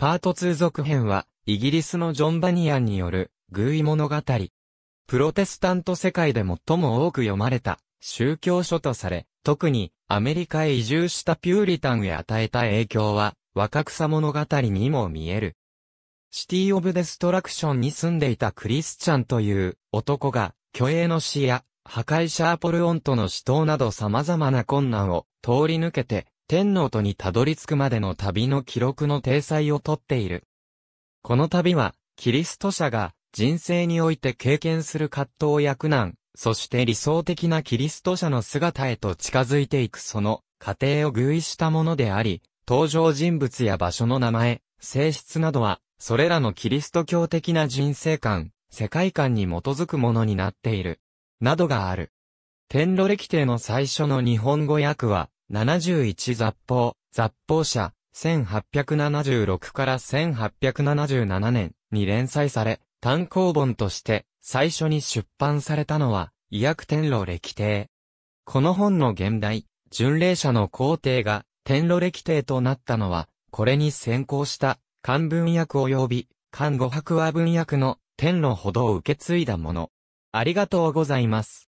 パート2続編は、イギリスのジョン・バニアンによる、偶意物語。プロテスタント世界で最も多く読まれた、宗教書とされ、特に、アメリカへ移住したピューリタンへ与えた影響は、若草物語にも見える。シティ・オブ・デストラクションに住んでいたクリスチャンという男が、虚栄の死や、破壊者アポルオンとの死闘など様々な困難を通り抜けて、天皇とにたどり着くまでの旅の記録の体裁をとっている。この旅は、キリスト者が人生において経験する葛藤や苦難、そして理想的なキリスト者の姿へと近づいていくその過程を偶意したものであり、登場人物や場所の名前、性質などは、それらのキリスト教的な人生観、世界観に基づくものになっている。などがある。天路歴帝の最初の日本語訳は、71雑報、雑報社、1876から1877年に連載され、単行本として最初に出版されたのは、医薬天路歴帝。この本の現代、巡礼者の皇帝が天路歴帝となったのは、これに先行した漢文訳及び漢語白話文訳の天路ほどを受け継いだもの。ありがとうございます。